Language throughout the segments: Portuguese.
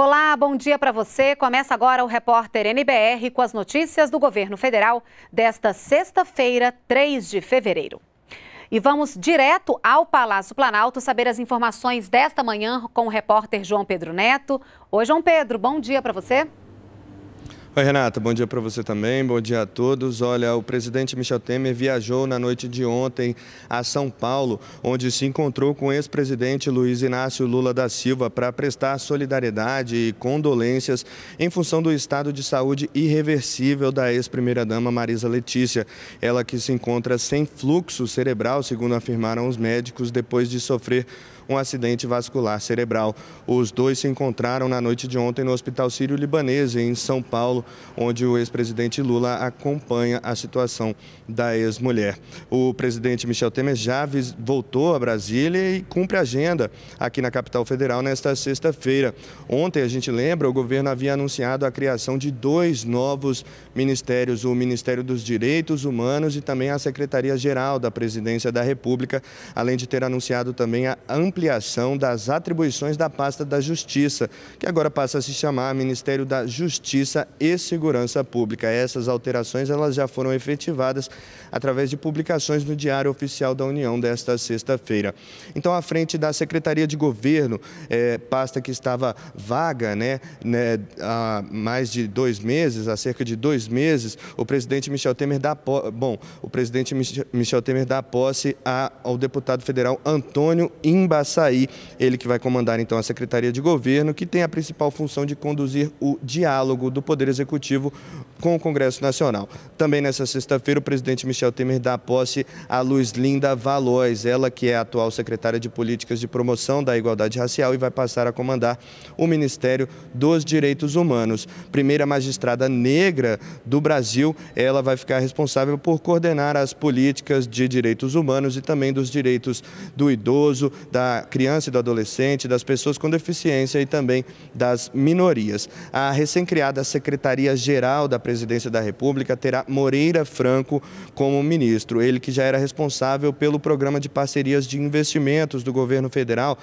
Olá, bom dia para você. Começa agora o repórter NBR com as notícias do governo federal desta sexta-feira, 3 de fevereiro. E vamos direto ao Palácio Planalto saber as informações desta manhã com o repórter João Pedro Neto. Oi, João Pedro, bom dia para você. Oi, Renata, bom dia para você também, bom dia a todos. Olha, o presidente Michel Temer viajou na noite de ontem a São Paulo, onde se encontrou com o ex-presidente Luiz Inácio Lula da Silva para prestar solidariedade e condolências em função do estado de saúde irreversível da ex-primeira-dama Marisa Letícia. Ela que se encontra sem fluxo cerebral, segundo afirmaram os médicos, depois de sofrer um acidente vascular cerebral. Os dois se encontraram na noite de ontem no Hospital Sírio-Libanês, em São Paulo, onde o ex-presidente Lula acompanha a situação da ex-mulher. O presidente Michel Temer já voltou a Brasília e cumpre a agenda aqui na capital federal nesta sexta-feira. Ontem, a gente lembra, o governo havia anunciado a criação de dois novos ministérios, o Ministério dos Direitos Humanos e também a Secretaria-Geral da Presidência da República, além de ter anunciado também a ampliação ampliação das atribuições da pasta da Justiça, que agora passa a se chamar Ministério da Justiça e Segurança Pública. Essas alterações elas já foram efetivadas através de publicações no Diário Oficial da União desta sexta-feira. Então, à frente da Secretaria de Governo, é, pasta que estava vaga né, né, há mais de dois meses, há cerca de dois meses, o presidente Michel Temer dá bom, o presidente Michel Temer dá posse ao deputado federal Antônio Imbas sair ele que vai comandar então a Secretaria de Governo, que tem a principal função de conduzir o diálogo do Poder Executivo com o Congresso Nacional. Também nessa sexta-feira, o presidente Michel Temer dá posse a Luiz Linda Valois, ela que é a atual secretária de Políticas de Promoção da Igualdade Racial e vai passar a comandar o Ministério dos Direitos Humanos. Primeira magistrada negra do Brasil, ela vai ficar responsável por coordenar as políticas de direitos humanos e também dos direitos do idoso, da criança e do adolescente, das pessoas com deficiência e também das minorias. A recém-criada Secretaria-Geral da presidência da República terá Moreira Franco como ministro. Ele que já era responsável pelo programa de parcerias de investimentos do governo federal,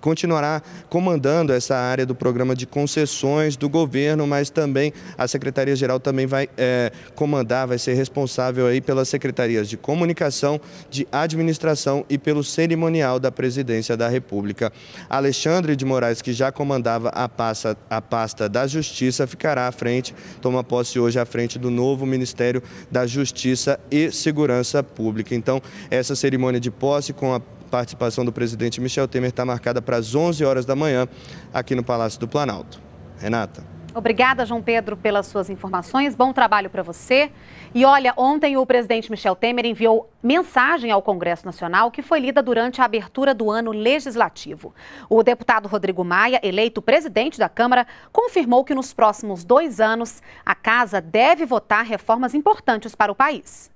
continuará comandando essa área do programa de concessões do governo, mas também a Secretaria-Geral também vai é, comandar, vai ser responsável aí pelas secretarias de comunicação, de administração e pelo cerimonial da presidência da República. Alexandre de Moraes, que já comandava a pasta, a pasta da Justiça, ficará à frente, toma posse hoje hoje à frente do novo Ministério da Justiça e Segurança Pública. Então, essa cerimônia de posse com a participação do presidente Michel Temer está marcada para as 11 horas da manhã aqui no Palácio do Planalto. Renata. Obrigada, João Pedro, pelas suas informações. Bom trabalho para você. E olha, ontem o presidente Michel Temer enviou mensagem ao Congresso Nacional que foi lida durante a abertura do ano legislativo. O deputado Rodrigo Maia, eleito presidente da Câmara, confirmou que nos próximos dois anos a Casa deve votar reformas importantes para o país.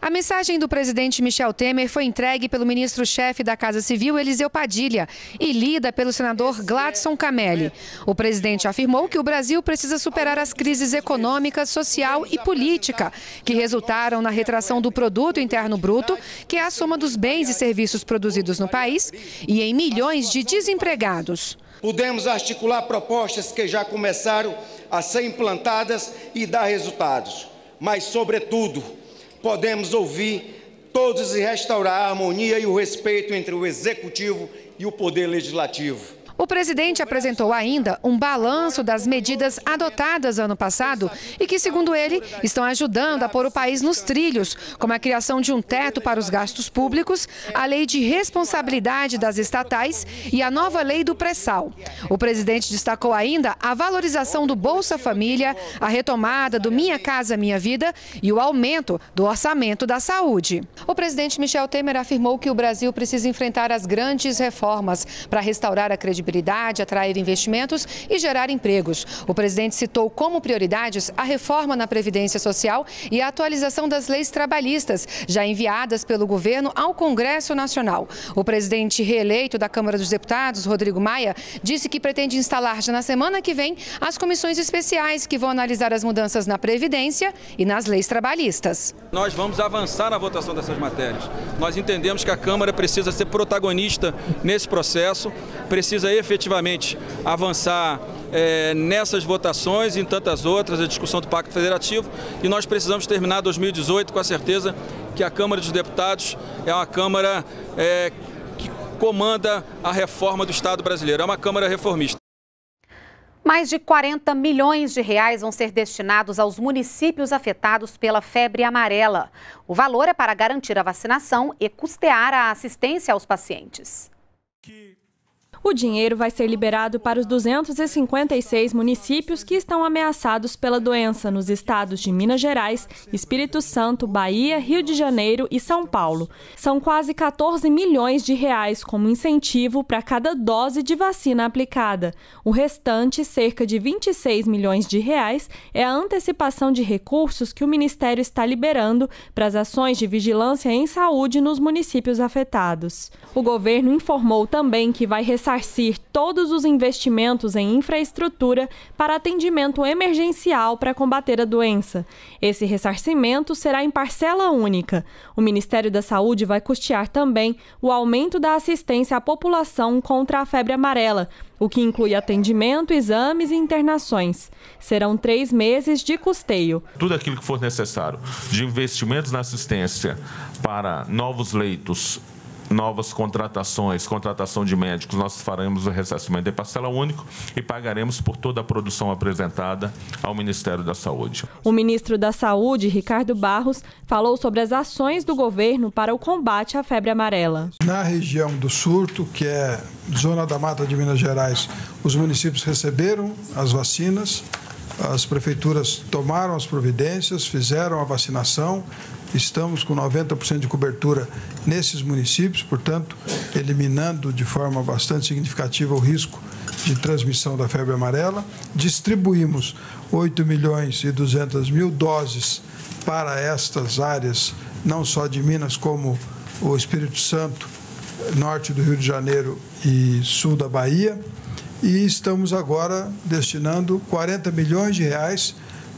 A mensagem do presidente Michel Temer foi entregue pelo ministro-chefe da Casa Civil, Eliseu Padilha, e lida pelo senador Gladson Camelli. É o presidente afirmou que o Brasil precisa superar as crises econômica, social e política, que resultaram na retração do produto interno bruto, que é a soma dos bens e serviços produzidos no país, e em milhões de desempregados. Pudemos articular propostas que já começaram a ser implantadas e dar resultados, mas, sobretudo, podemos ouvir todos e restaurar a harmonia e o respeito entre o executivo e o poder legislativo. O presidente apresentou ainda um balanço das medidas adotadas ano passado e que, segundo ele, estão ajudando a pôr o país nos trilhos, como a criação de um teto para os gastos públicos, a lei de responsabilidade das estatais e a nova lei do pré-sal. O presidente destacou ainda a valorização do Bolsa Família, a retomada do Minha Casa Minha Vida e o aumento do orçamento da saúde. O presidente Michel Temer afirmou que o Brasil precisa enfrentar as grandes reformas para restaurar a credibilidade atrair investimentos e gerar empregos. O presidente citou como prioridades a reforma na Previdência Social e a atualização das leis trabalhistas, já enviadas pelo governo ao Congresso Nacional. O presidente reeleito da Câmara dos Deputados, Rodrigo Maia, disse que pretende instalar já na semana que vem as comissões especiais que vão analisar as mudanças na Previdência e nas leis trabalhistas. Nós vamos avançar na votação dessas matérias. Nós entendemos que a Câmara precisa ser protagonista nesse processo, precisa efetivamente avançar é, nessas votações e em tantas outras, a discussão do Pacto Federativo, e nós precisamos terminar 2018 com a certeza que a Câmara dos Deputados é uma Câmara é, que comanda a reforma do Estado brasileiro, é uma Câmara reformista. Mais de 40 milhões de reais vão ser destinados aos municípios afetados pela febre amarela. O valor é para garantir a vacinação e custear a assistência aos pacientes. O dinheiro vai ser liberado para os 256 municípios que estão ameaçados pela doença nos estados de Minas Gerais, Espírito Santo, Bahia, Rio de Janeiro e São Paulo. São quase 14 milhões de reais como incentivo para cada dose de vacina aplicada. O restante, cerca de 26 milhões de reais, é a antecipação de recursos que o Ministério está liberando para as ações de vigilância em saúde nos municípios afetados. O governo informou também que vai ressaltar ressarcir todos os investimentos em infraestrutura para atendimento emergencial para combater a doença. Esse ressarcimento será em parcela única. O Ministério da Saúde vai custear também o aumento da assistência à população contra a febre amarela, o que inclui atendimento, exames e internações. Serão três meses de custeio. Tudo aquilo que for necessário de investimentos na assistência para novos leitos novas contratações, contratação de médicos, nós faremos o ressarcimento de parcela único e pagaremos por toda a produção apresentada ao Ministério da Saúde. O ministro da Saúde, Ricardo Barros, falou sobre as ações do governo para o combate à febre amarela. Na região do surto, que é zona da mata de Minas Gerais, os municípios receberam as vacinas. As prefeituras tomaram as providências, fizeram a vacinação, estamos com 90% de cobertura nesses municípios, portanto, eliminando de forma bastante significativa o risco de transmissão da febre amarela. Distribuímos 8 milhões e 200 mil doses para estas áreas, não só de Minas, como o Espírito Santo, norte do Rio de Janeiro e sul da Bahia e estamos agora destinando 40 milhões de reais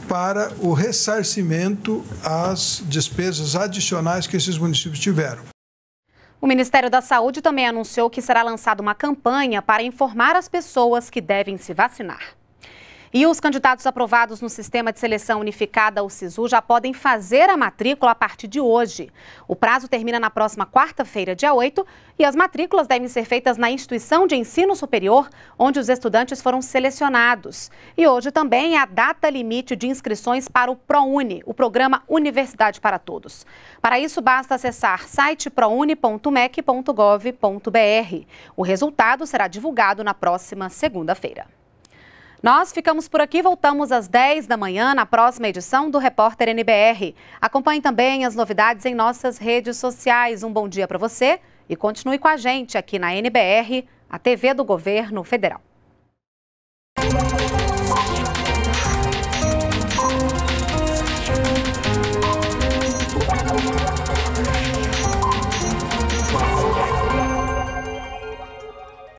para o ressarcimento às despesas adicionais que esses municípios tiveram. O Ministério da Saúde também anunciou que será lançada uma campanha para informar as pessoas que devem se vacinar. E os candidatos aprovados no Sistema de Seleção Unificada, o SISU, já podem fazer a matrícula a partir de hoje. O prazo termina na próxima quarta-feira, dia 8, e as matrículas devem ser feitas na instituição de ensino superior, onde os estudantes foram selecionados. E hoje também é a data limite de inscrições para o ProUni, o programa Universidade para Todos. Para isso, basta acessar site prouni.mec.gov.br. O resultado será divulgado na próxima segunda-feira. Nós ficamos por aqui, voltamos às 10 da manhã na próxima edição do Repórter NBR. Acompanhe também as novidades em nossas redes sociais. Um bom dia para você e continue com a gente aqui na NBR, a TV do Governo Federal.